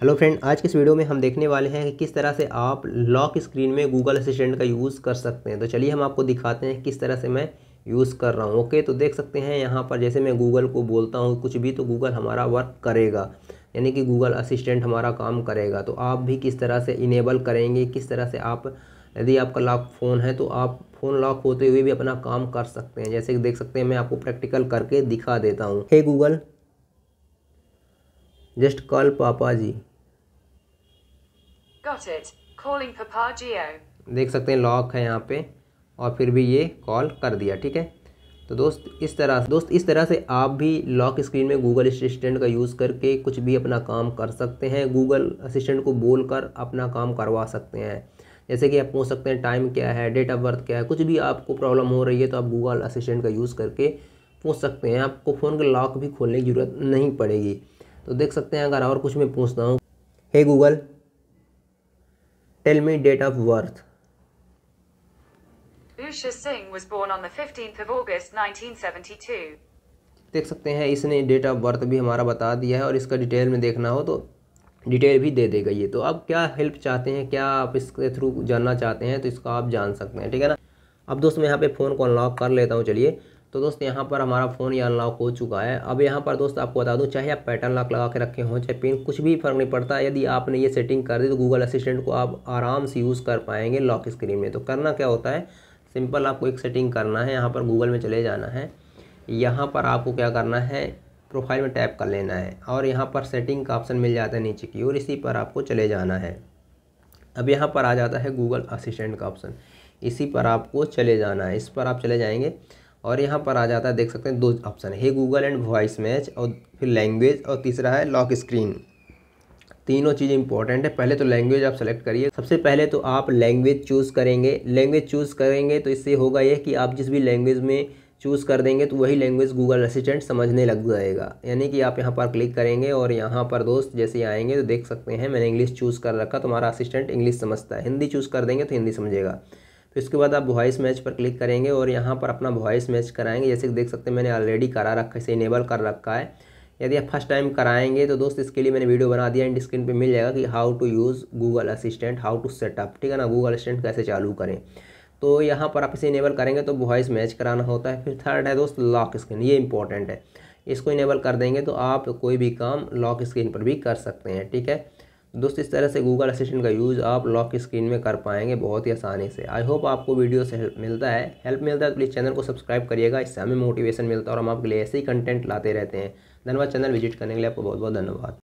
Hello friend आज के इस वीडियो में हम देखने वाले हैं कि किस तरह से आप लॉक स्क्रीन में गूगल असिस्टेंट का यूज़ कर सकते हैं तो चलिए हम आपको दिखाते हैं किस तरह से मैं यूज़ कर रहा हूँ ओके तो देख सकते हैं यहाँ पर जैसे मैं गूगल को बोलता हूँ कुछ भी तो गूगल हमारा वर्क करेगा यानी कि गूगल असिस्टेंट हमारा काम करेगा तो आप भी किस तरह से इनेबल करेंगे किस तरह से आप यदि आपका लॉक फ़ोन है तो आप फ़ोन लॉक होते हुए भी अपना काम कर सकते हैं जैसे कि देख सकते हैं मैं आपको प्रैक्टिकल करके दिखा देता हूँ हे गूगल जस्ट कॉल पापा जी Got it. Calling Papa Gio. देख सकते हैं लॉक है यहाँ पे और फिर भी ये कॉल कर दिया ठीक है तो दोस्त इस तरह से दोस्त इस तरह से आप भी लॉक स्क्रीन में गूगल असिस्टेंट का यूज़ करके कुछ भी अपना काम कर सकते हैं गूगल असिस्टेंट को बोल कर अपना काम करवा सकते हैं जैसे कि आप पूछ सकते हैं टाइम क्या है डेट ऑफ बर्थ क्या है कुछ भी आपको प्रॉब्लम हो रही है तो आप गूगल असिस्टेंट का यूज़ करके पूछ सकते हैं आपको फ़ोन का लॉक भी खोलने की ज़रूरत नहीं पड़ेगी तो देख सकते हैं अगर और कुछ मैं पूछता हूँ hey Google tell me date of birth देख सकते हैं इसने डेट ऑफ बर्थ भी हमारा बता दिया है और इसका डिटेल में देखना हो तो डिटेल भी दे देगा ये तो अब क्या हेल्प चाहते हैं क्या आप इसके थ्रू जानना चाहते हैं तो इसका आप जान सकते हैं ठीक है ना अब दोस्तों मैं यहाँ पे फ़ोन को अनलॉक कर लेता हूँ चलिए तो दोस्त यहाँ पर हमारा फ़ोन ये अनलॉक हो चुका है अब यहाँ पर दोस्त आपको बता दूँ चाहे आप पैटर्न लॉक लगा के रखे हों चाहे पिन कुछ भी फर्क नहीं पड़ता यदि आपने ये सेटिंग कर दी तो गूगल असिस्टेंट को आप आराम से यूज़ कर पाएंगे लॉक स्क्रीन में तो करना क्या होता है सिंपल आपको एक सेटिंग करना है यहाँ पर गूगल में चले जाना है यहाँ पर आपको क्या करना है प्रोफाइल में टैप कर लेना है और यहाँ पर सेटिंग का ऑप्शन मिल जाता है नीचे की और इसी पर आपको चले जाना है अब यहाँ पर आ जाता है गूगल असिस्टेंट का ऑप्शन इसी पर आपको चले जाना है इस पर आप चले जाएंगे और यहाँ पर आ जाता है देख सकते हैं दो ऑप्शन है गूगल एंड वॉइस मैच और फिर लैंग्वेज और तीसरा है लॉक स्क्रीन तीनों चीज़ें इंपॉर्टेंट है पहले तो लैंग्वेज आप सेलेक्ट करिए सबसे पहले तो आप लैंग्वेज चूज़ करेंगे लैंग्वेज चूज़ करेंगे तो इससे होगा यह कि आप जिस भी लैंग्वेज में चूज़ कर देंगे तो वही लैंग्वेज गूगल असिस्टेंट समझने लग जाएगा यानी कि आप यहाँ पर क्लिक करेंगे और यहाँ पर दोस्त जैसे आएंगे तो देख सकते हैं मैंने इंग्लिश चूज़ कर रखा तो हमारा असिस्टेंट इंग्लिश समझता है हिंदी चूज़ कर देंगे तो हिंदी समझेगा फिर उसके बाद आप वॉइस मैच पर क्लिक करेंगे और यहाँ पर अपना वॉइस मैच कराएंगे जैसे देख सकते हैं मैंने ऑलरेडी करा रखा है इसे इनेबल कर रखा है यदि आप फर्स्ट टाइम कराएंगे तो दोस्त इसके लिए मैंने वीडियो बना दिया एंड स्क्रीन पे मिल जाएगा कि how to use Google assistant how to setup ठीक है ना गूगल असिस्टेंट कैसे चालू करें तो यहाँ पर आप इसे इनेबल करेंगे तो वॉइस मैच कराना होता है फिर थर्ड है दोस्त लॉक स्क्रीन ये इंपॉर्टेंट है इसको इनेबल कर देंगे तो आप कोई भी काम लॉक स्क्रीन पर भी कर सकते हैं ठीक है दोस्तों इस तरह से गूगल असिस्टेंट का यूज़ आप लॉक की स्क्रीन में कर पाएंगे बहुत ही आसानी से आई होप आपको वीडियो से हेल्प मिलता है हेल्प मिलता है तो प्लीज़ चैनल को सब्सक्राइब करिएगा इससे हमें मोटिवेशन मिलता है और हम आपके लिए ऐसे ही कंटेंट लाते रहते हैं धन्यवाद चैनल विजिट करने के लिए आपको बहुत बहुत धन्यवाद